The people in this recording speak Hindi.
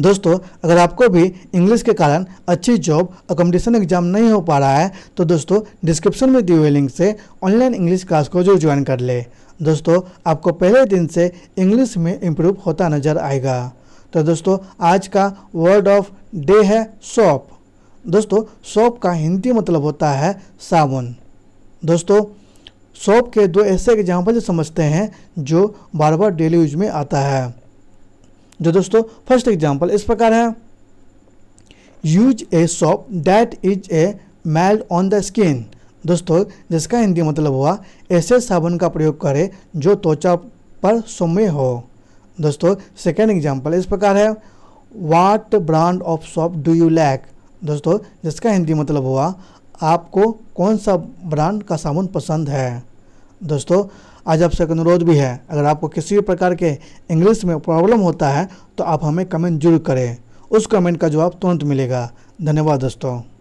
दोस्तों अगर आपको भी इंग्लिश के कारण अच्छी जॉब और कंपटीशन एग्जाम नहीं हो पा रहा है तो दोस्तों डिस्क्रिप्शन में दिए हुए लिंक से ऑनलाइन इंग्लिश क्लास को जरूर ज्वाइन कर ले दोस्तों आपको पहले दिन से इंग्लिश में इम्प्रूव होता नजर आएगा तो दोस्तों आज का वर्ड ऑफ डे है सॉप दोस्तों सॉप का हिंदी मतलब होता है साबुन दोस्तों सॉप के दो ऐसे एग्जाम्पल समझते हैं जो बार बार डेली यूज में आता है जो दोस्तों फर्स्ट एग्जाम्पल इस प्रकार है use a soap that is a mild on the skin दोस्तों जिसका हिंदी मतलब हुआ ऐसे साबुन का प्रयोग करें जो त्वचा पर सोम्य हो दोस्तों सेकेंड एग्जाम्पल इस प्रकार है what brand of soap do you like दोस्तों जिसका हिंदी मतलब हुआ आपको कौन सा ब्रांड का साबुन पसंद है दोस्तों आज आपसे एक अनुरोध भी है अगर आपको किसी भी प्रकार के इंग्लिश में प्रॉब्लम होता है तो आप हमें कमेंट जरूर करें उस कमेंट का जवाब तुरंत मिलेगा धन्यवाद दोस्तों